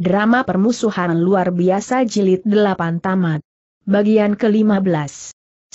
Drama Permusuhan Luar Biasa Jilid 8 Tamat. Bagian ke-15.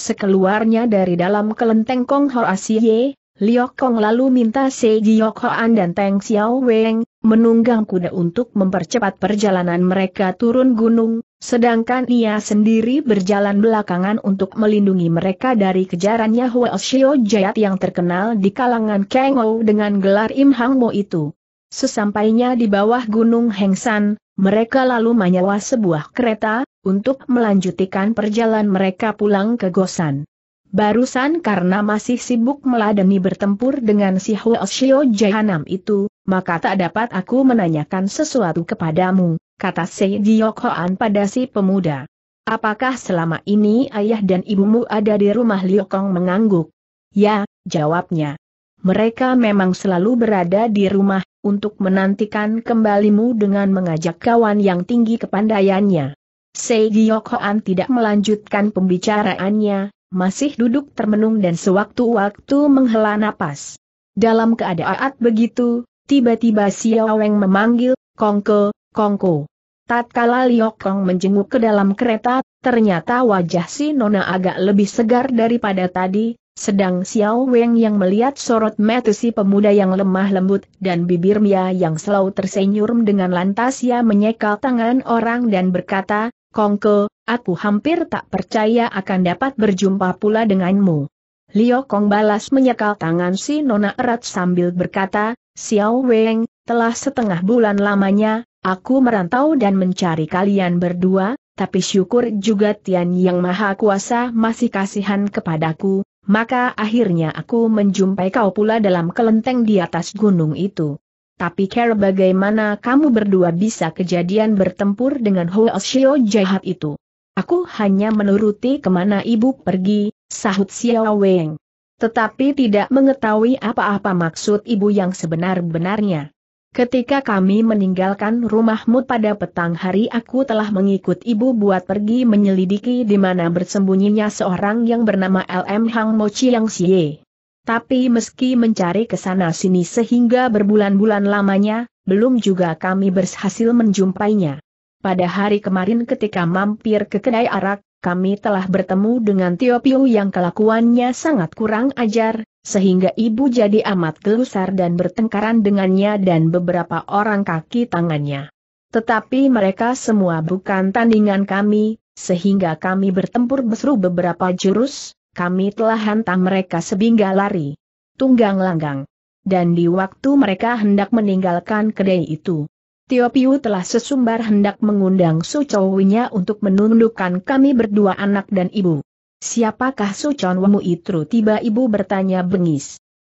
Sekeluarnya dari dalam kelenteng Kong Ho Asie, Liok Kong lalu minta Se Giok Hoan dan Teng Xiao Weng, menunggang kuda untuk mempercepat perjalanan mereka turun gunung, sedangkan ia sendiri berjalan belakangan untuk melindungi mereka dari kejarannya Huo Xiao Jayat yang terkenal di kalangan Kang dengan gelar Im Hang Mo itu. Sesampainya di bawah Gunung Hengsan, mereka lalu menyewa sebuah kereta, untuk melanjutkan perjalanan mereka pulang ke Gosan. Barusan karena masih sibuk meladeni bertempur dengan si Huo Shio Jahanam itu, maka tak dapat aku menanyakan sesuatu kepadamu, kata Sei Diokhoan pada si pemuda. Apakah selama ini ayah dan ibumu ada di rumah Liokong mengangguk? Ya, jawabnya. Mereka memang selalu berada di rumah, untuk menantikan kembalimu dengan mengajak kawan yang tinggi kepandaiannya. Sei Giyokoan tidak melanjutkan pembicaraannya, masih duduk termenung dan sewaktu-waktu menghela napas. Dalam keadaan begitu, tiba-tiba Xiao Weng memanggil, Kongko, Kongko. Tatkala Liok Kong menjenguk ke dalam kereta, ternyata wajah si Nona agak lebih segar daripada tadi, sedang Xiao Weng yang melihat sorot mata si pemuda yang lemah lembut dan bibir Mia yang selalu tersenyum dengan lantas ia menyekal tangan orang dan berkata, Kongke, aku hampir tak percaya akan dapat berjumpa pula denganmu. Liu Kong balas menyekal tangan si nona erat sambil berkata, Xiao Weng, telah setengah bulan lamanya, aku merantau dan mencari kalian berdua, tapi syukur juga Tian Yang Maha Kuasa masih kasihan kepadaku, maka akhirnya aku menjumpai kau pula dalam kelenteng di atas gunung itu. Tapi kira bagaimana kamu berdua bisa kejadian bertempur dengan Hoashio jahat itu. Aku hanya menuruti kemana ibu pergi, sahut Xiao Weng. Tetapi tidak mengetahui apa-apa maksud ibu yang sebenar-benarnya. Ketika kami meninggalkan rumahmu pada petang hari aku telah mengikut ibu buat pergi menyelidiki di mana bersembunyinya seorang yang bernama LM Hang Mo Chiang Xie. Tapi meski mencari ke sana sini sehingga berbulan-bulan lamanya, belum juga kami berhasil menjumpainya. Pada hari kemarin ketika mampir ke kedai arak, kami telah bertemu dengan Tio Piu yang kelakuannya sangat kurang ajar, sehingga ibu jadi amat gelusar dan bertengkaran dengannya dan beberapa orang kaki tangannya. Tetapi mereka semua bukan tandingan kami, sehingga kami bertempur besru beberapa jurus, kami telah hantam mereka sebingga lari. Tunggang langgang. Dan di waktu mereka hendak meninggalkan kedai itu, Tio telah sesumbar hendak mengundang sucowinya untuk menundukkan kami berdua anak dan ibu. Siapakah Chon Wemu itu tiba ibu bertanya bengis.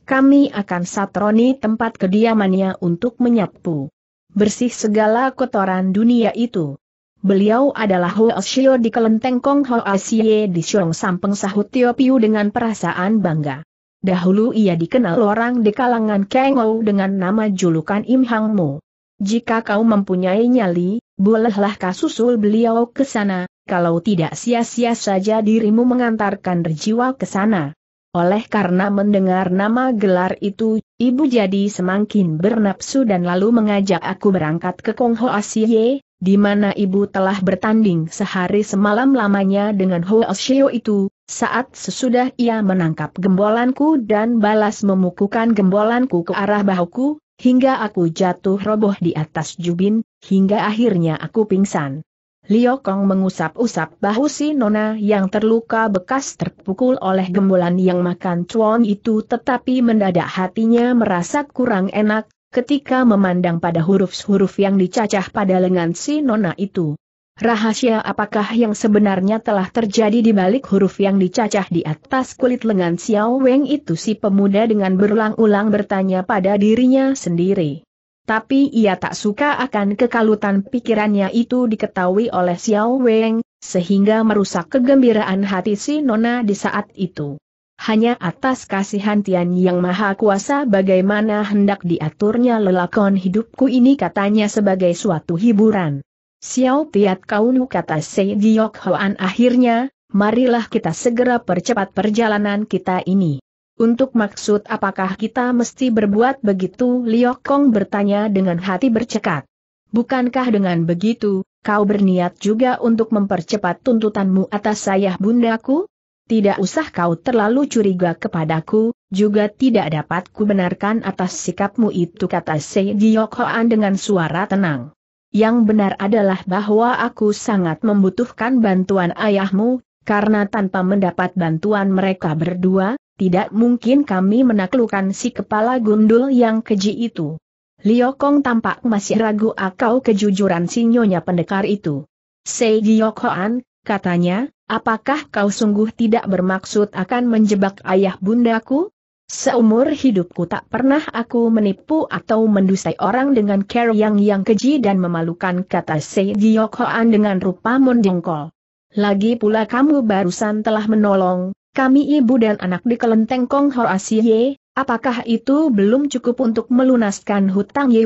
Kami akan satroni tempat kediamannya untuk menyapu. Bersih segala kotoran dunia itu. Beliau adalah Hoa Shio di kelenteng Kong Hoa Xie di Siong Sampeng sahut Tio Piu dengan perasaan bangga. Dahulu ia dikenal orang di kalangan Ou dengan nama julukan Im Hang Mo. Jika kau mempunyai nyali, bolehlah kau susul beliau ke sana, kalau tidak sia-sia saja dirimu mengantarkan jiwa ke sana. Oleh karena mendengar nama gelar itu, ibu jadi semakin bernapsu dan lalu mengajak aku berangkat ke Kong Ho Asie, di mana ibu telah bertanding sehari semalam lamanya dengan Ho Shio itu, saat sesudah ia menangkap gembolanku dan balas memukukan gembolanku ke arah bahuku, hingga aku jatuh roboh di atas jubin, hingga akhirnya aku pingsan. Liu Kong mengusap-usap bahu si nona yang terluka bekas terpukul oleh gembolan yang makan cuan itu tetapi mendadak hatinya merasa kurang enak ketika memandang pada huruf-huruf yang dicacah pada lengan si nona itu. Rahasia apakah yang sebenarnya telah terjadi di balik huruf yang dicacah di atas kulit lengan Xiao Weng itu si pemuda dengan berulang-ulang bertanya pada dirinya sendiri tapi ia tak suka akan kekalutan pikirannya itu diketahui oleh Xiao Weng, sehingga merusak kegembiraan hati si Nona di saat itu. Hanya atas kasihan Tian Yang Maha Kuasa bagaimana hendak diaturnya lelakon hidupku ini katanya sebagai suatu hiburan. Xiao Tiat Kaunu kata Sei Giok Hoan akhirnya, marilah kita segera percepat perjalanan kita ini. Untuk maksud apakah kita mesti berbuat begitu? Liok Kong bertanya dengan hati bercekat. Bukankah dengan begitu, kau berniat juga untuk mempercepat tuntutanmu atas saya bundaku? Tidak usah kau terlalu curiga kepadaku, juga tidak dapat kubenarkan atas sikapmu itu kata Se Giok dengan suara tenang. Yang benar adalah bahwa aku sangat membutuhkan bantuan ayahmu, karena tanpa mendapat bantuan mereka berdua, tidak mungkin kami menaklukkan si kepala gundul yang keji itu. Liokong tampak masih ragu akau kejujuran si nyonya pendekar itu. Sei Giyokhoan, katanya, apakah kau sungguh tidak bermaksud akan menjebak ayah bundaku? Seumur hidupku tak pernah aku menipu atau mendusai orang dengan care yang yang keji dan memalukan kata Sei Giyokhoan dengan rupa mendengkol. Lagi pula kamu barusan telah menolong, kami ibu dan anak di kelenteng Kong Ho apakah itu belum cukup untuk melunaskan hutang Ye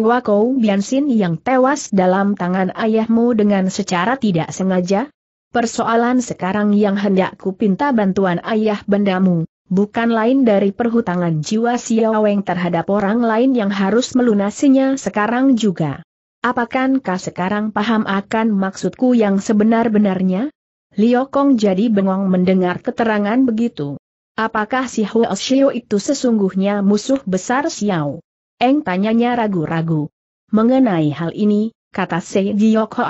Biansin yang tewas dalam tangan ayahmu dengan secara tidak sengaja? Persoalan sekarang yang hendak ku bantuan ayah bendamu, bukan lain dari perhutangan jiwa Siaweng terhadap orang lain yang harus melunasinya sekarang juga. Apakah sekarang paham akan maksudku yang sebenar-benarnya? Liu Kong jadi bengong mendengar keterangan begitu. Apakah si Huo Xiao itu sesungguhnya musuh besar Xiao? Eng tanyanya ragu-ragu. Mengenai hal ini, kata Sei Jiok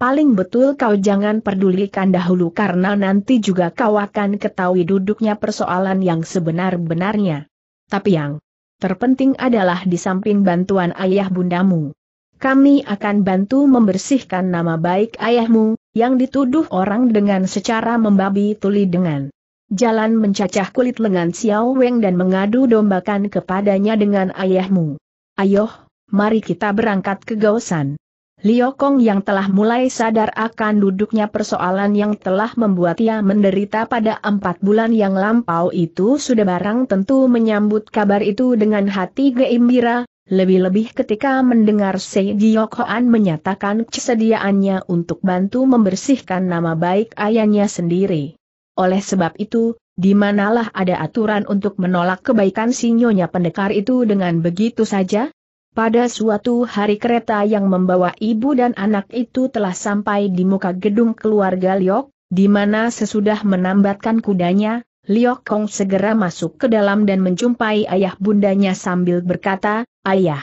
paling betul kau jangan pedulikan dahulu karena nanti juga kau akan ketahui duduknya persoalan yang sebenar-benarnya. Tapi yang terpenting adalah di samping bantuan ayah bundamu kami akan bantu membersihkan nama baik ayahmu, yang dituduh orang dengan secara membabi tuli dengan jalan mencacah kulit lengan Xiao Weng dan mengadu dombakan kepadanya dengan ayahmu. Ayoh, mari kita berangkat ke Gaosan. Liu Kong yang telah mulai sadar akan duduknya persoalan yang telah membuat ia menderita pada empat bulan yang lampau itu sudah barang tentu menyambut kabar itu dengan hati gembira, lebih-lebih ketika mendengar Sei Giyokhoan menyatakan kesediaannya untuk bantu membersihkan nama baik ayahnya sendiri. Oleh sebab itu, di manalah ada aturan untuk menolak kebaikan sinyonya pendekar itu dengan begitu saja? Pada suatu hari kereta yang membawa ibu dan anak itu telah sampai di muka gedung keluarga Liok, di mana sesudah menambatkan kudanya, Liok Kong segera masuk ke dalam dan menjumpai ayah bundanya sambil berkata, Ayah,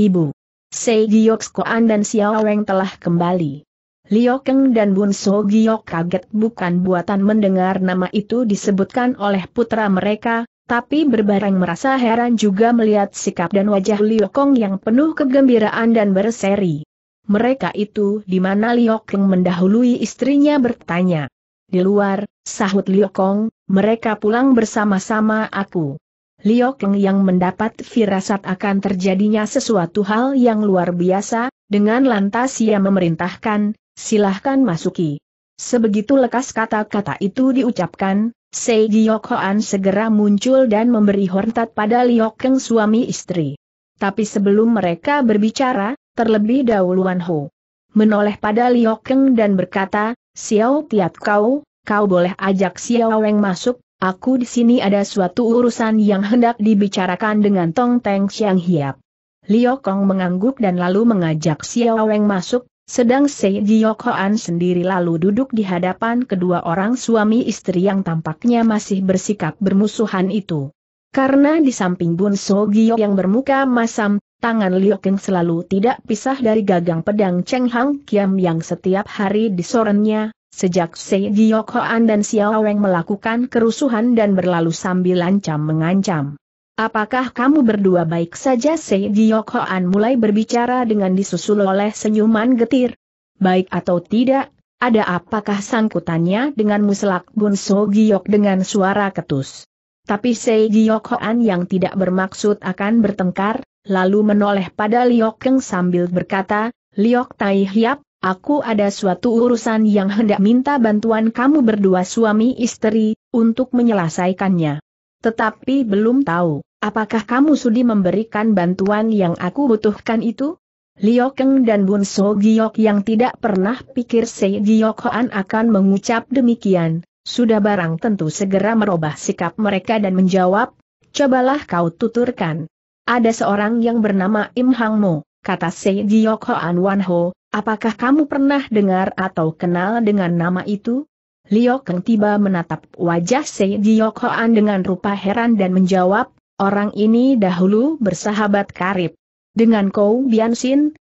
Ibu, Sei Giok Skoan dan Xiao Weng telah kembali. Liu Keng dan Bun So Giok kaget bukan buatan mendengar nama itu disebutkan oleh putra mereka, tapi berbareng merasa heran juga melihat sikap dan wajah Liu Kong yang penuh kegembiraan dan berseri. Mereka itu di mana Liu Keng mendahului istrinya bertanya. Di luar, sahut Liu Kong, mereka pulang bersama-sama aku. Liu Kang yang mendapat firasat akan terjadinya sesuatu hal yang luar biasa, dengan lantas ia memerintahkan, silahkan masuki. Sebegitu lekas kata-kata itu diucapkan, Sei Giok Hoan segera muncul dan memberi hormat pada Liu Kang suami istri. Tapi sebelum mereka berbicara, terlebih dahulu Wan Ho menoleh pada Liu Kang dan berkata, Xiao Tiat Kau, kau boleh ajak Xiao Weng masuk, Aku di sini ada suatu urusan yang hendak dibicarakan dengan Tong Teng Siang Hiap. Liu Kong mengangguk dan lalu mengajak Xiao Weng masuk, sedang Sei Jiok sendiri lalu duduk di hadapan kedua orang suami istri yang tampaknya masih bersikap bermusuhan itu. Karena di samping Bun So Gio yang bermuka masam, tangan Liu Kong selalu tidak pisah dari gagang pedang Cheng Hang Kiam yang setiap hari disorannya, Sejak Sei Giyokoan dan Xiao Weng melakukan kerusuhan dan berlalu sambil ancam-mengancam. Apakah kamu berdua baik saja Sei Giyokoan mulai berbicara dengan disusul oleh senyuman getir? Baik atau tidak, ada apakah sangkutannya dengan muslak Bun So Giok dengan suara ketus? Tapi Sei Giyokoan yang tidak bermaksud akan bertengkar, lalu menoleh pada Liok Keng sambil berkata, Liok Tai Hiap, aku ada suatu urusan yang hendak minta bantuan kamu berdua suami istri, untuk menyelesaikannya. Tetapi belum tahu, apakah kamu sudi memberikan bantuan yang aku butuhkan itu? Liu Keng dan Bun So Giok yang tidak pernah pikir Se Giok Hoan akan mengucap demikian, sudah barang tentu segera merubah sikap mereka dan menjawab, cobalah kau tuturkan. Ada seorang yang bernama Im Hang Mo, kata Se Giok Hoan Wan Ho, Apakah kamu pernah dengar atau kenal dengan nama itu? Liu Kang tiba menatap wajah Sei Diokhoan dengan rupa heran dan menjawab, orang ini dahulu bersahabat karib. Dengan kau Bian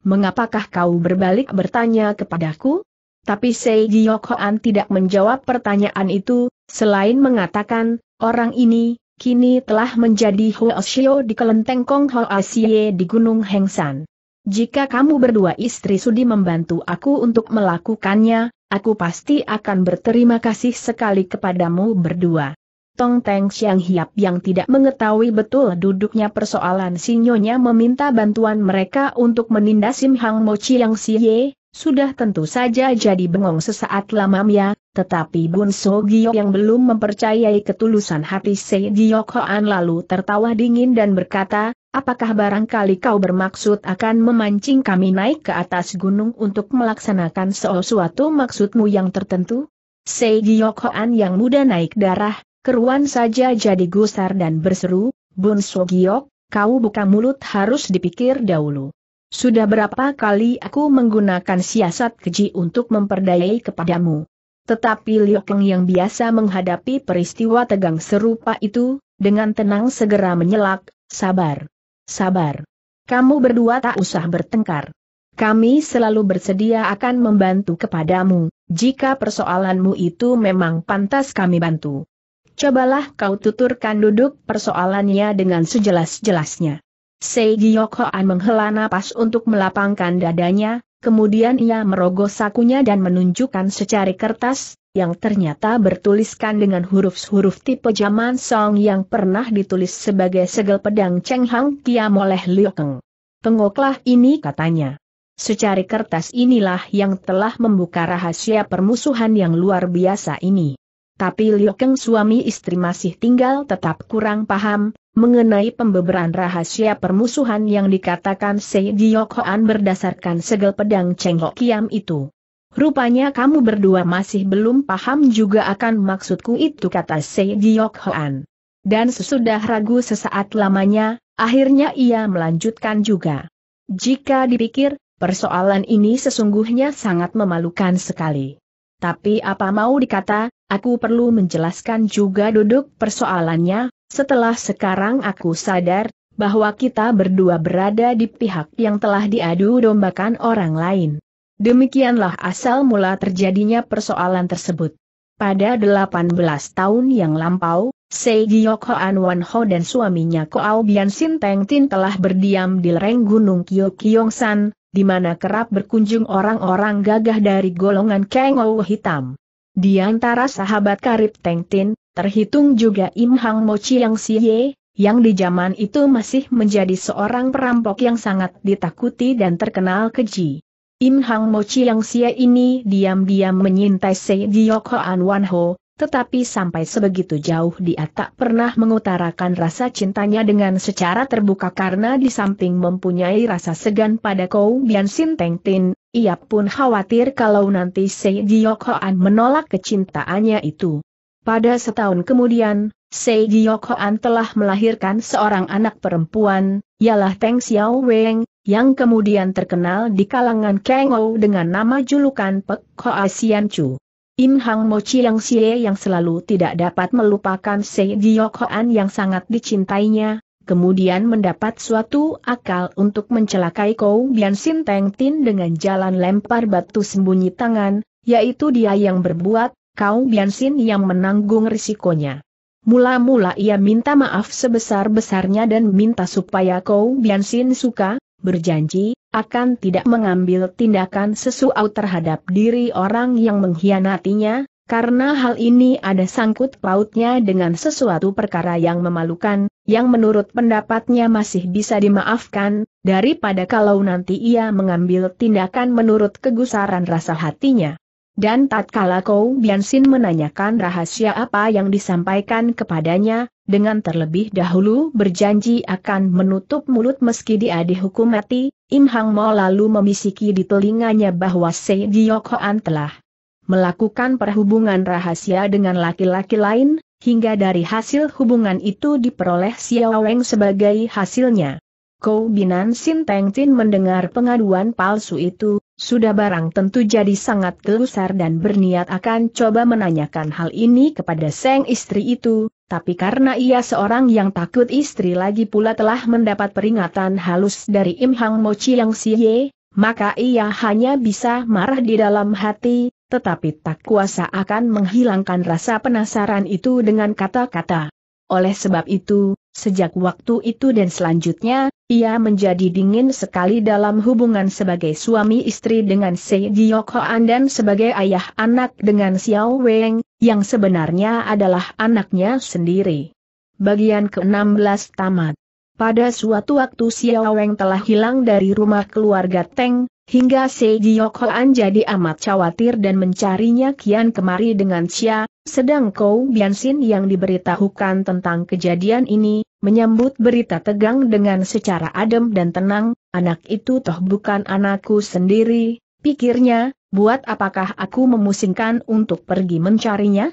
mengapakah kau berbalik bertanya kepadaku? Tapi Sei Diokhoan tidak menjawab pertanyaan itu, selain mengatakan, orang ini, kini telah menjadi Huo Xiu di kelenteng Kong Hoa Xie di Gunung Hengsan. Jika kamu berdua istri sudi membantu aku untuk melakukannya, aku pasti akan berterima kasih sekali kepadamu berdua. Tong Teng Xiang Hiap yang tidak mengetahui betul duduknya persoalan sinyonya meminta bantuan mereka untuk menindas Sim Hang Mo Chiang Siye, sudah tentu saja jadi bengong sesaat lamanya, tetapi Bun So Giok yang belum mempercayai ketulusan hati Se Gio Hoan lalu tertawa dingin dan berkata, Apakah barangkali kau bermaksud akan memancing kami naik ke atas gunung untuk melaksanakan sesuatu maksudmu yang tertentu? Sei Giyokhoan yang muda naik darah, keruan saja jadi gusar dan berseru, Bun So Giok, kau buka mulut harus dipikir dahulu. Sudah berapa kali aku menggunakan siasat keji untuk memperdayai kepadamu. Tetapi Liu yang biasa menghadapi peristiwa tegang serupa itu, dengan tenang segera menyelak, sabar. Sabar. Kamu berdua tak usah bertengkar. Kami selalu bersedia akan membantu kepadamu, jika persoalanmu itu memang pantas kami bantu. Cobalah kau tuturkan duduk persoalannya dengan sejelas-jelasnya. Sei An menghela napas untuk melapangkan dadanya, kemudian ia merogoh sakunya dan menunjukkan secari kertas, yang ternyata bertuliskan dengan huruf-huruf tipe zaman Song yang pernah ditulis sebagai segel pedang Cheng Hang Kiam oleh Liu Keng. Tengoklah ini katanya. Secari kertas inilah yang telah membuka rahasia permusuhan yang luar biasa ini. Tapi Liu Keng suami istri masih tinggal tetap kurang paham, mengenai pembeberan rahasia permusuhan yang dikatakan Sei Giok berdasarkan segel pedang Cheng Ho Kiam itu. Rupanya kamu berdua masih belum paham juga akan maksudku itu kata Se Giok Hoan. Dan sesudah ragu sesaat lamanya, akhirnya ia melanjutkan juga. Jika dipikir, persoalan ini sesungguhnya sangat memalukan sekali. Tapi apa mau dikata, aku perlu menjelaskan juga duduk persoalannya, setelah sekarang aku sadar, bahwa kita berdua berada di pihak yang telah diadu dombakan orang lain. Demikianlah asal mula terjadinya persoalan tersebut. Pada 18 tahun yang lampau, Giyok Hoan Wan Ho dan suaminya Koao Bian Sin Teng Tin telah berdiam di lereng Gunung Kyo San, di mana kerap berkunjung orang-orang gagah dari golongan Kengou Hitam. Di antara sahabat karib Teng Tin, terhitung juga Im Hang Mo Chiang Siye, yang di zaman itu masih menjadi seorang perampok yang sangat ditakuti dan terkenal keji. Im Hang Mo yang sia ini diam-diam menyintai Sei Diok Hoan Wan Ho, tetapi sampai sebegitu jauh dia tak pernah mengutarakan rasa cintanya dengan secara terbuka karena di samping mempunyai rasa segan pada Kou Bian Sin Teng Tin, ia pun khawatir kalau nanti Sei Diok Hoan menolak kecintaannya itu. Pada setahun kemudian, Sei Giok Hoan telah melahirkan seorang anak perempuan, ialah Teng Xiao Weng, yang kemudian terkenal di kalangan Kengou dengan nama julukan Pek Hoa Sian Chu. Im Hang Mo Chiang Xie yang selalu tidak dapat melupakan Se Giok Hoan yang sangat dicintainya, kemudian mendapat suatu akal untuk mencelakai Kou Bian Sin Teng Tin dengan jalan lempar batu sembunyi tangan, yaitu dia yang berbuat, Kau Bian Sin yang menanggung risikonya. Mula-mula ia minta maaf sebesar-besarnya dan minta supaya Kou Bian Sin suka, berjanji, akan tidak mengambil tindakan sesuau terhadap diri orang yang mengkhianatinya, karena hal ini ada sangkut pautnya dengan sesuatu perkara yang memalukan, yang menurut pendapatnya masih bisa dimaafkan, daripada kalau nanti ia mengambil tindakan menurut kegusaran rasa hatinya. Dan tatkala Kau Biansin menanyakan rahasia apa yang disampaikan kepadanya, dengan terlebih dahulu berjanji akan menutup mulut meski dia dihukum mati, Im Hang Mo lalu memisiki di telinganya bahwa Se Giok telah melakukan perhubungan rahasia dengan laki-laki lain, hingga dari hasil hubungan itu diperoleh Xiao Weng sebagai hasilnya. Kou Binan Sin Teng Tin mendengar pengaduan palsu itu, sudah barang tentu jadi sangat gelusar dan berniat akan coba menanyakan hal ini kepada seng istri itu, tapi karena ia seorang yang takut istri lagi pula telah mendapat peringatan halus dari Im Hang Mochi yang siye, maka ia hanya bisa marah di dalam hati, tetapi tak kuasa akan menghilangkan rasa penasaran itu dengan kata-kata. Oleh sebab itu, sejak waktu itu dan selanjutnya, ia menjadi dingin sekali dalam hubungan sebagai suami istri dengan Sei Jiok Hoan dan sebagai ayah anak dengan Xiao Weng, yang sebenarnya adalah anaknya sendiri. Bagian ke-16 tamat. Pada suatu waktu Xiao Weng telah hilang dari rumah keluarga Teng, Hingga Se Yokoan jadi amat khawatir dan mencarinya kian kemari dengan Cia, sedang Kou Biansin yang diberitahukan tentang kejadian ini, menyambut berita tegang dengan secara adem dan tenang, anak itu toh bukan anakku sendiri, pikirnya, buat apakah aku memusingkan untuk pergi mencarinya?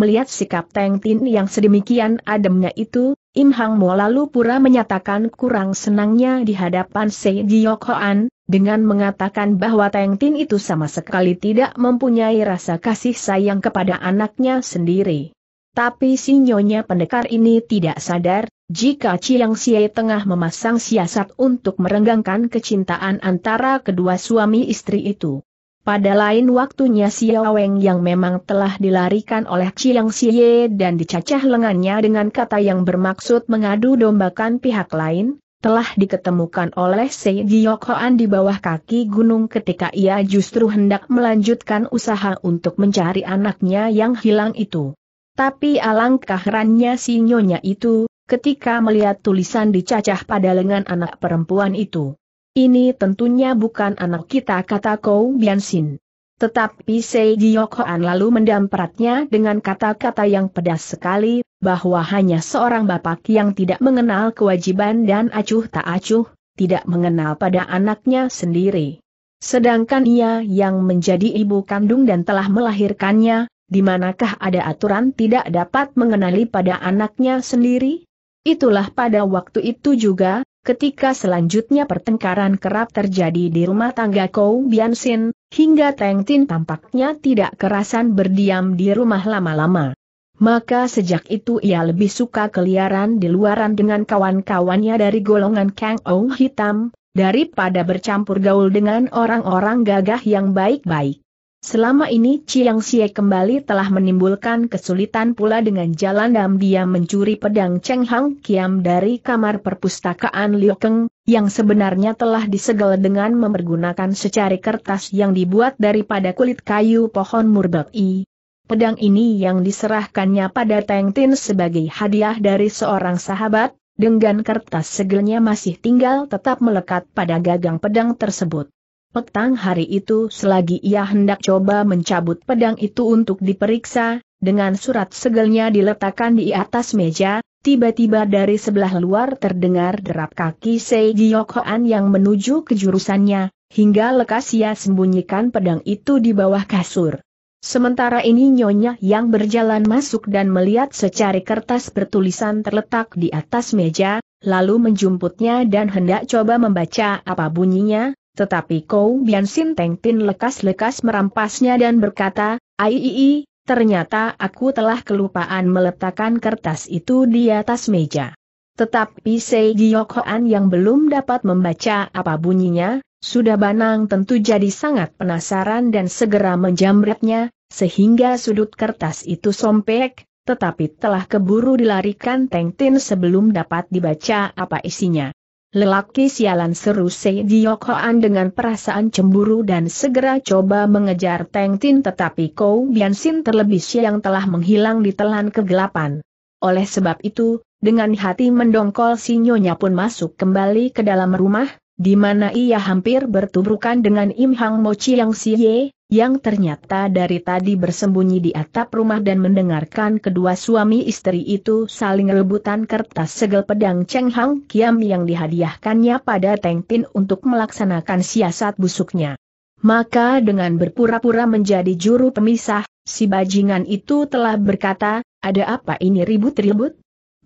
Melihat sikap Teng Tin yang sedemikian ademnya itu, Im Hang Mo lalu pura menyatakan kurang senangnya di hadapan Se Yokoan, dengan mengatakan bahwa Teng Tin itu sama sekali tidak mempunyai rasa kasih sayang kepada anaknya sendiri. Tapi si nyonya pendekar ini tidak sadar, jika Chiang Xie tengah memasang siasat untuk merenggangkan kecintaan antara kedua suami istri itu. Pada lain waktunya Xiao Weng yang memang telah dilarikan oleh Chiang Xie dan dicacah lengannya dengan kata yang bermaksud mengadu dombakan pihak lain, telah diketemukan oleh Sei Giyokoan di bawah kaki gunung ketika ia justru hendak melanjutkan usaha untuk mencari anaknya yang hilang itu. Tapi alangkah herannya si nyonya itu, ketika melihat tulisan dicacah pada lengan anak perempuan itu. Ini tentunya bukan anak kita kata Kou Biansin. Tetapi Sei Giyokoan lalu mendampratnya dengan kata-kata yang pedas sekali, bahwa hanya seorang bapak yang tidak mengenal kewajiban dan acuh tak acuh, tidak mengenal pada anaknya sendiri. Sedangkan ia yang menjadi ibu kandung dan telah melahirkannya, di manakah ada aturan tidak dapat mengenali pada anaknya sendiri? Itulah pada waktu itu juga, ketika selanjutnya pertengkaran kerap terjadi di rumah tangga Kou Bianxin hingga Teng Tin tampaknya tidak kerasan berdiam di rumah lama-lama. Maka sejak itu ia lebih suka keliaran di luaran dengan kawan-kawannya dari golongan Kang Ong Hitam, daripada bercampur gaul dengan orang-orang gagah yang baik-baik. Selama ini Chiang Xie kembali telah menimbulkan kesulitan pula dengan jalan dam dia mencuri pedang Cheng Hang Kiam dari kamar perpustakaan Liu Keng, yang sebenarnya telah disegel dengan memergunakan secari kertas yang dibuat daripada kulit kayu pohon murbek i. Pedang ini yang diserahkannya pada Teng Tin sebagai hadiah dari seorang sahabat, dengan kertas segelnya masih tinggal tetap melekat pada gagang pedang tersebut. Petang hari itu selagi ia hendak coba mencabut pedang itu untuk diperiksa, dengan surat segelnya diletakkan di atas meja, tiba-tiba dari sebelah luar terdengar derap kaki Sei Giokhoan yang menuju ke jurusannya, hingga lekas ia sembunyikan pedang itu di bawah kasur. Sementara ini nyonya yang berjalan masuk dan melihat secari kertas bertulisan terletak di atas meja, lalu menjumputnya dan hendak coba membaca apa bunyinya, tetapi Kou Bian Sin Teng Tin lekas-lekas merampasnya dan berkata, Aiii, ternyata aku telah kelupaan meletakkan kertas itu di atas meja. Tetapi Sei Giyok Hoan yang belum dapat membaca apa bunyinya, sudah Banang tentu jadi sangat penasaran dan segera menjamretnya, sehingga sudut kertas itu sompek, tetapi telah keburu dilarikan Teng Tin sebelum dapat dibaca apa isinya. Lelaki sialan seru Sei Diokhoan dengan perasaan cemburu dan segera coba mengejar Teng Tin tetapi Kou Bian Sin terlebih siang telah menghilang di telan kegelapan. Oleh sebab itu, dengan hati mendongkol si Nyonya pun masuk kembali ke dalam rumah, di mana ia hampir bertubrukan dengan Im Hang Mo Chiang Siye, yang ternyata dari tadi bersembunyi di atap rumah dan mendengarkan kedua suami istri itu saling rebutan kertas segel pedang Cheng Hang Kiam yang dihadiahkannya pada Teng Tin untuk melaksanakan siasat busuknya. Maka dengan berpura-pura menjadi juru pemisah, si bajingan itu telah berkata, ada apa ini ribut-ribut?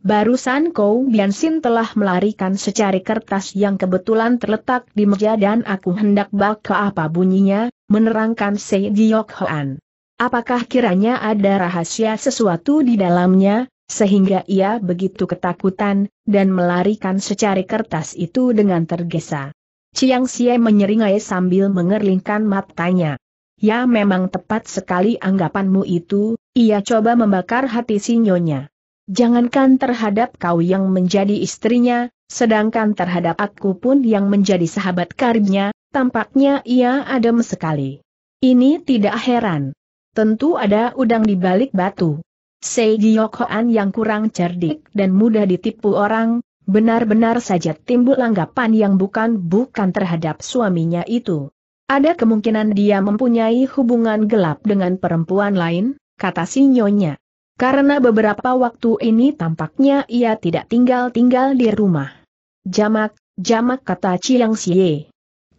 Barusan Kou Biansin telah melarikan secari kertas yang kebetulan terletak di meja dan aku hendak baca apa bunyinya, menerangkan Sei Giok Hoan. Apakah kiranya ada rahasia sesuatu di dalamnya, sehingga ia begitu ketakutan, dan melarikan secari kertas itu dengan tergesa. Chiang Sia menyeringai sambil mengerlingkan matanya. Ya memang tepat sekali anggapanmu itu, ia coba membakar hati sinyonya. Jangankan terhadap kau yang menjadi istrinya, sedangkan terhadap aku pun yang menjadi sahabat karibnya, tampaknya ia adem sekali. Ini tidak heran. Tentu ada udang di balik batu. Sei Giyokhoan yang kurang cerdik dan mudah ditipu orang, benar-benar saja timbul anggapan yang bukan-bukan terhadap suaminya itu. Ada kemungkinan dia mempunyai hubungan gelap dengan perempuan lain, kata si nyonya. Karena beberapa waktu ini tampaknya ia tidak tinggal-tinggal di rumah. Jamak, jamak kata Chiang Xie.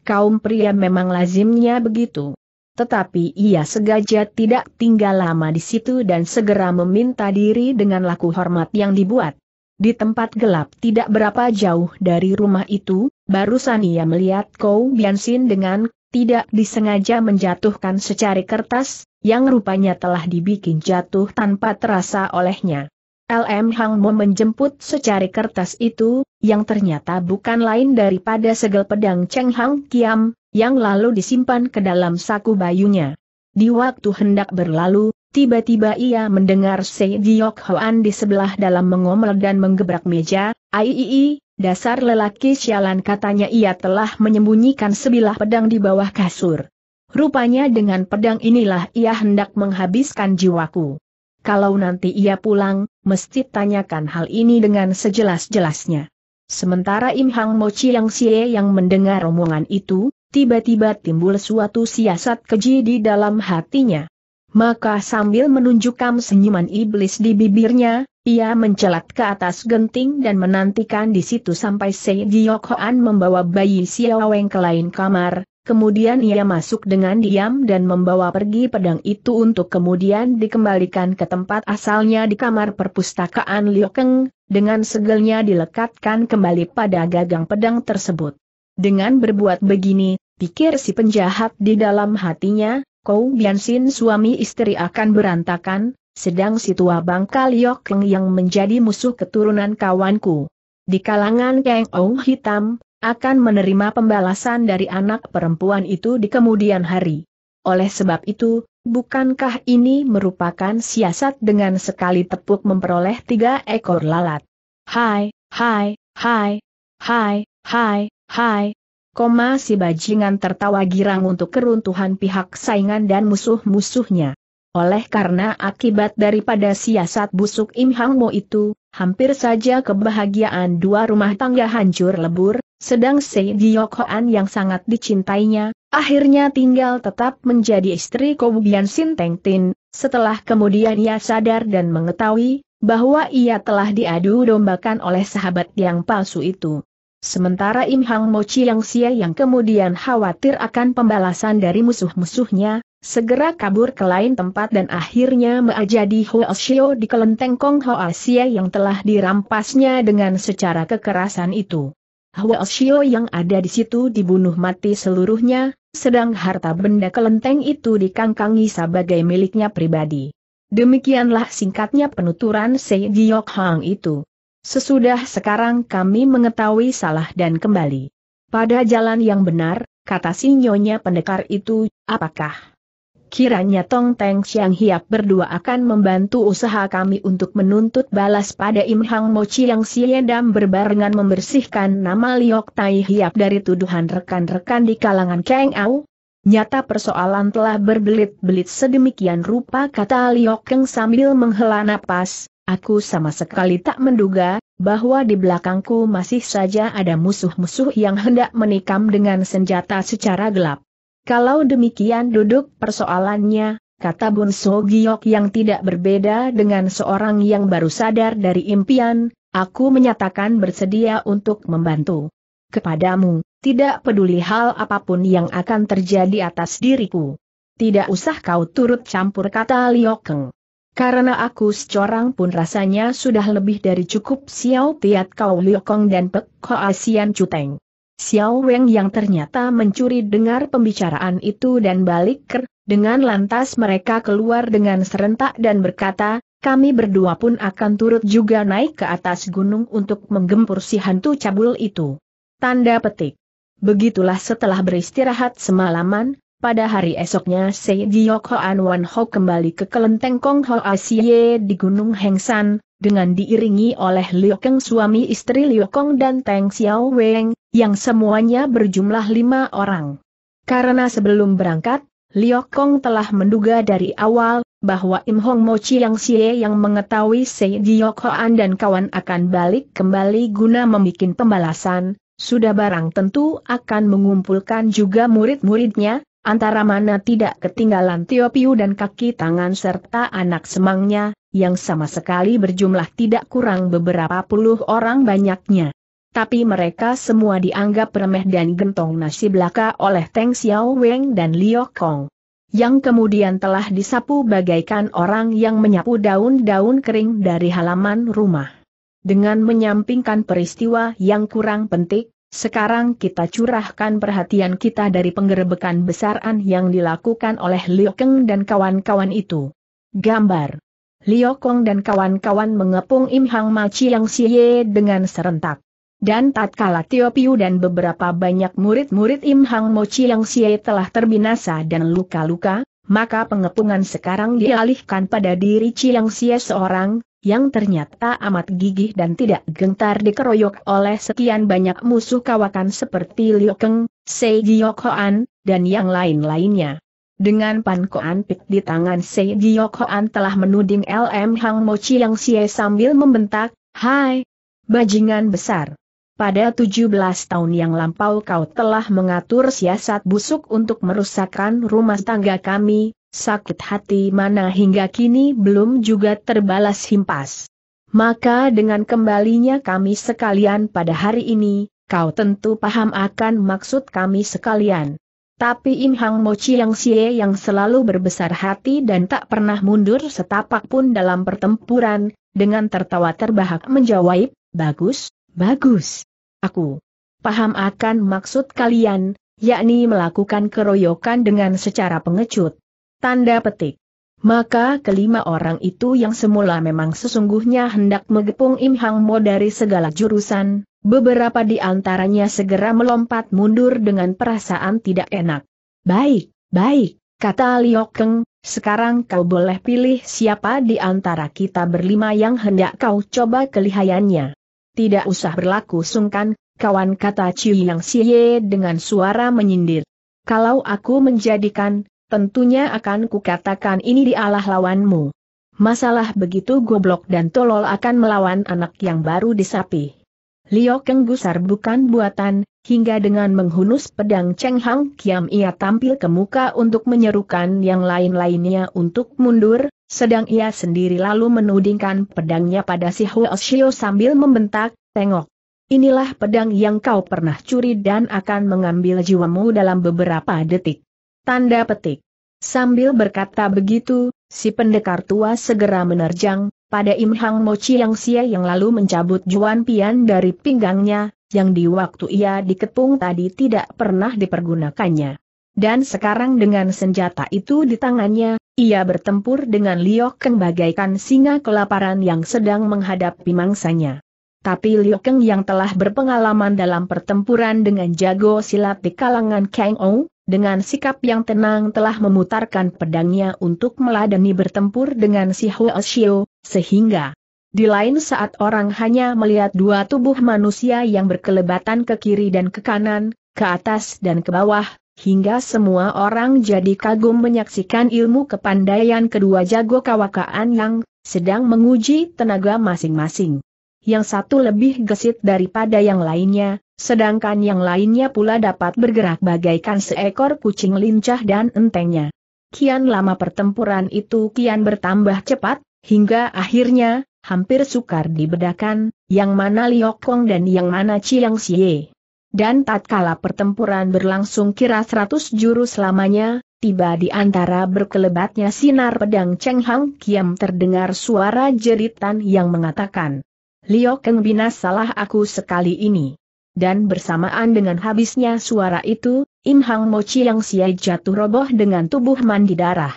Kaum pria memang lazimnya begitu. Tetapi ia sengaja tidak tinggal lama di situ dan segera meminta diri dengan laku hormat yang dibuat. Di tempat gelap tidak berapa jauh dari rumah itu, barusan ia melihat Kou Biansin dengan tidak disengaja menjatuhkan secari kertas, yang rupanya telah dibikin jatuh tanpa terasa olehnya. LM Hang Mo menjemput secari kertas itu, yang ternyata bukan lain daripada segel pedang Cheng Hang Kiam, yang lalu disimpan ke dalam saku bayunya. Di waktu hendak berlalu, tiba-tiba ia mendengar Se Giok Hoan di sebelah dalam mengomel dan menggebrak meja, Aiii, Dasar lelaki sialan katanya ia telah menyembunyikan sebilah pedang di bawah kasur. Rupanya dengan pedang inilah ia hendak menghabiskan jiwaku. Kalau nanti ia pulang, mesti tanyakan hal ini dengan sejelas-jelasnya. Sementara Im Hang Mo Chiang Xie yang mendengar omongan itu, tiba-tiba timbul suatu siasat keji di dalam hatinya. Maka sambil menunjukkan senyuman iblis di bibirnya, ia mencelat ke atas genting dan menantikan di situ sampai Sei Giok Hoan membawa bayi Xiaoweng ke lain kamar, kemudian ia masuk dengan diam dan membawa pergi pedang itu untuk kemudian dikembalikan ke tempat asalnya di kamar perpustakaan Liokeng, dengan segelnya dilekatkan kembali pada gagang pedang tersebut. Dengan berbuat begini, pikir si penjahat di dalam hatinya, Kou Biansin suami istri akan berantakan, sedang si tua bangka Liok Leng yang menjadi musuh keturunan kawanku. Di kalangan Kang Ou Hitam, akan menerima pembalasan dari anak perempuan itu di kemudian hari. Oleh sebab itu, bukankah ini merupakan siasat dengan sekali tepuk memperoleh tiga ekor lalat? Hai, hai, hai, hai, hai, hai. Koma si bajingan tertawa girang untuk keruntuhan pihak saingan dan musuh-musuhnya. Oleh karena akibat daripada siasat busuk Im Hang Mo itu, hampir saja kebahagiaan dua rumah tangga hancur lebur, sedang Se Giok Hoan yang sangat dicintainya, akhirnya tinggal tetap menjadi istri Kobian Sin Teng Tin, setelah kemudian ia sadar dan mengetahui, bahwa ia telah diadu dombakan oleh sahabat yang palsu itu. Sementara Im Hang Mo Chiang Sia yang kemudian khawatir akan pembalasan dari musuh-musuhnya, segera kabur ke lain tempat dan akhirnya menjadi jadi Xiao di kelenteng Kong Xia yang telah dirampasnya dengan secara kekerasan itu. Xiao yang ada di situ dibunuh mati seluruhnya, sedang harta benda kelenteng itu dikangkangi sebagai miliknya pribadi. Demikianlah singkatnya penuturan Sei Giok Hang itu. Sesudah sekarang kami mengetahui salah dan kembali. Pada jalan yang benar, kata sinyonya pendekar itu, apakah Kiranya Tong Teng Siang Hiap berdua akan membantu usaha kami untuk menuntut balas pada Im Hang Mochi yang siedam berbarengan membersihkan nama Liok Tai Hiap dari tuduhan rekan-rekan di kalangan Kang Au. Nyata persoalan telah berbelit-belit sedemikian rupa kata Liok Keng sambil menghela napas, Aku sama sekali tak menduga, bahwa di belakangku masih saja ada musuh-musuh yang hendak menikam dengan senjata secara gelap. Kalau demikian duduk persoalannya, kata Bun So yang tidak berbeda dengan seorang yang baru sadar dari impian, aku menyatakan bersedia untuk membantu. Kepadamu, tidak peduli hal apapun yang akan terjadi atas diriku. Tidak usah kau turut campur kata Liokeng. Karena aku secorang pun rasanya sudah lebih dari cukup Xiao Tiat Kau Liokeng dan Pek Koasian Cuteng. Xiao Weng yang ternyata mencuri dengar pembicaraan itu dan balik ker, dengan lantas mereka keluar dengan serentak dan berkata, kami berdua pun akan turut juga naik ke atas gunung untuk menggempur si hantu cabul itu. Tanda petik. Begitulah setelah beristirahat semalaman, pada hari esoknya Sei Jiok Hoan Wan Ho kembali ke kelenteng Kong Ho Asie di Gunung Hengsan, dengan diiringi oleh Liu Keng suami istri Liu Kong dan Teng Xiao Weng, yang semuanya berjumlah lima orang. Karena sebelum berangkat, Liu Kong telah menduga dari awal, bahwa Im Hong Mo Chiang Xie yang mengetahui Sei Giok Hoan dan kawan akan balik kembali guna membuat pembalasan, sudah barang tentu akan mengumpulkan juga murid-muridnya, antara mana tidak ketinggalan Tio Piu dan kaki tangan serta anak semangnya, yang sama sekali berjumlah tidak kurang beberapa puluh orang banyaknya tapi mereka semua dianggap remeh dan gentong nasi belaka oleh Teng Xiao Weng dan Liu Kong. Yang kemudian telah disapu bagaikan orang yang menyapu daun-daun kering dari halaman rumah. Dengan menyampingkan peristiwa yang kurang penting, sekarang kita curahkan perhatian kita dari penggerebekan besaran yang dilakukan oleh Liu Kong dan kawan-kawan itu. Gambar Liu Kong dan kawan-kawan mengepung Im Hang Ma Chiang Xie dengan serentak. Dan tatkala Tio Piu dan beberapa banyak murid-murid Im Hang Mo yang Xie telah terbinasa dan luka-luka, maka pengepungan sekarang dialihkan pada diri Chiang Xie seorang, yang ternyata amat gigih dan tidak gentar dikeroyok oleh sekian banyak musuh kawakan seperti Liu Keng, Sei Giok Hoan, dan yang lain-lainnya. Dengan pankoan pik di tangan Sei Giok Hoan telah menuding LM Hang Mo yang Xie sambil membentak, Hai, bajingan besar. Pada 17 tahun yang lampau kau telah mengatur siasat busuk untuk merusakkan rumah tangga kami, sakit hati mana hingga kini belum juga terbalas himpas. Maka dengan kembalinya kami sekalian pada hari ini, kau tentu paham akan maksud kami sekalian. Tapi Im Hang Mochi Yang Xie yang selalu berbesar hati dan tak pernah mundur setapak pun dalam pertempuran, dengan tertawa terbahak menjawab, bagus, Bagus. Aku paham akan maksud kalian, yakni melakukan keroyokan dengan secara pengecut. Tanda petik. Maka kelima orang itu yang semula memang sesungguhnya hendak mengepung Im Hang Mo dari segala jurusan, beberapa di antaranya segera melompat mundur dengan perasaan tidak enak. Baik, baik, kata Liok Keng, sekarang kau boleh pilih siapa di antara kita berlima yang hendak kau coba kelihayannya tidak usah berlaku sungkan, kawan kata Ciu Yang siye dengan suara menyindir. Kalau aku menjadikan, tentunya akan kukatakan ini dialah lawanmu. Masalah begitu goblok dan tolol akan melawan anak yang baru disapi. Liok Keng gusar bukan buatan, hingga dengan menghunus pedang Cheng Hang Kiam ia tampil ke muka untuk menyerukan yang lain-lainnya untuk mundur, sedang ia sendiri lalu menudingkan pedangnya pada si Huoshio sambil membentak, tengok. Inilah pedang yang kau pernah curi dan akan mengambil jiwamu dalam beberapa detik. Tanda petik. Sambil berkata begitu, si pendekar tua segera menerjang, pada Im Hang Mo Chiang sia yang lalu mencabut Juan Pian dari pinggangnya, yang di waktu ia diketung tadi tidak pernah dipergunakannya. Dan sekarang dengan senjata itu di tangannya, ia bertempur dengan Liokeng bagaikan singa kelaparan yang sedang menghadapi mangsanya. Tapi Liokeng yang telah berpengalaman dalam pertempuran dengan jago silat di kalangan Kang Ou, dengan sikap yang tenang telah memutarkan pedangnya untuk meladeni bertempur dengan si Hua Xiu, sehingga di lain saat orang hanya melihat dua tubuh manusia yang berkelebatan ke kiri dan ke kanan, ke atas dan ke bawah, hingga semua orang jadi kagum menyaksikan ilmu kepandaian kedua jago kawakaan yang sedang menguji tenaga masing-masing. Yang satu lebih gesit daripada yang lainnya, sedangkan yang lainnya pula dapat bergerak bagaikan seekor kucing lincah dan entengnya. Kian lama pertempuran itu kian bertambah cepat, hingga akhirnya, hampir sukar dibedakan, yang mana Liokong dan yang mana Chiang Xie dan tatkala pertempuran berlangsung kira seratus juru selamanya, tiba di antara berkelebatnya sinar pedang Cheng Hang Kiam terdengar suara jeritan yang mengatakan, Lio Keng salah aku sekali ini. Dan bersamaan dengan habisnya suara itu, Im Hang Mochi yang siai jatuh roboh dengan tubuh mandi darah.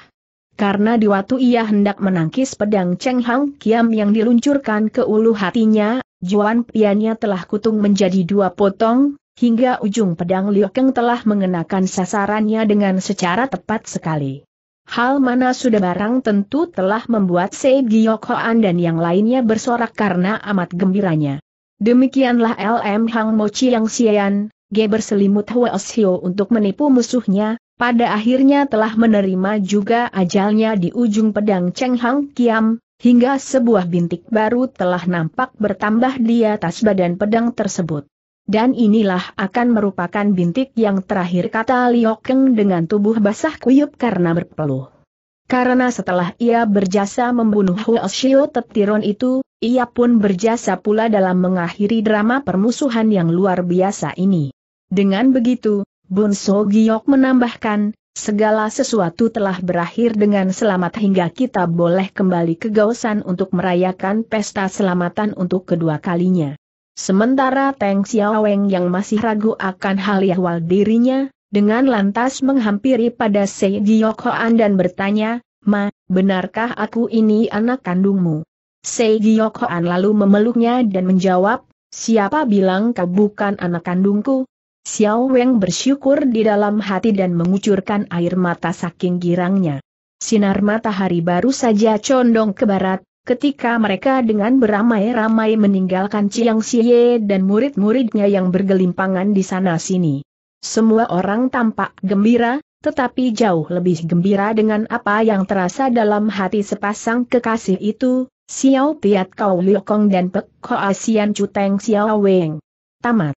Karena di waktu ia hendak menangkis pedang Cheng Hang Kiam yang diluncurkan ke ulu hatinya, Juan piannya telah kutung menjadi dua potong, hingga ujung pedang Liu Kang telah mengenakan sasarannya dengan secara tepat sekali. Hal mana sudah barang tentu telah membuat Sei Giok Hoan dan yang lainnya bersorak karena amat gembiranya. Demikianlah LM Hang Mochi yang sian, G berselimut Hua Osio untuk menipu musuhnya, pada akhirnya telah menerima juga ajalnya di ujung pedang Cheng Hang Kiam, hingga sebuah bintik baru telah nampak bertambah di atas badan pedang tersebut dan inilah akan merupakan bintik yang terakhir kata Liokeng dengan tubuh basah kuyup karena berpeluh. Karena setelah ia berjasa membunuh Xiu Tetiron itu, ia pun berjasa pula dalam mengakhiri drama permusuhan yang luar biasa ini. Dengan begitu, Bun So Giok menambahkan, segala sesuatu telah berakhir dengan selamat hingga kita boleh kembali ke Gaosan untuk merayakan pesta selamatan untuk kedua kalinya. Sementara Teng Xiaoweng yang masih ragu akan hal ihwal dirinya, dengan lantas menghampiri pada Sei Giokhoan dan bertanya, Ma, benarkah aku ini anak kandungmu? Sei Giokhoan lalu memeluknya dan menjawab, siapa bilang kau bukan anak kandungku? Xiao Weng bersyukur di dalam hati dan mengucurkan air mata saking girangnya. Sinar matahari baru saja condong ke barat, Ketika mereka dengan beramai-ramai meninggalkan Chiang Xie dan murid-muridnya yang bergelimpangan di sana-sini. Semua orang tampak gembira, tetapi jauh lebih gembira dengan apa yang terasa dalam hati sepasang kekasih itu, Xiao Tiat Kau Liu Kong dan Pek Hoa Sian Chuteng Xiao Weng. Tamat.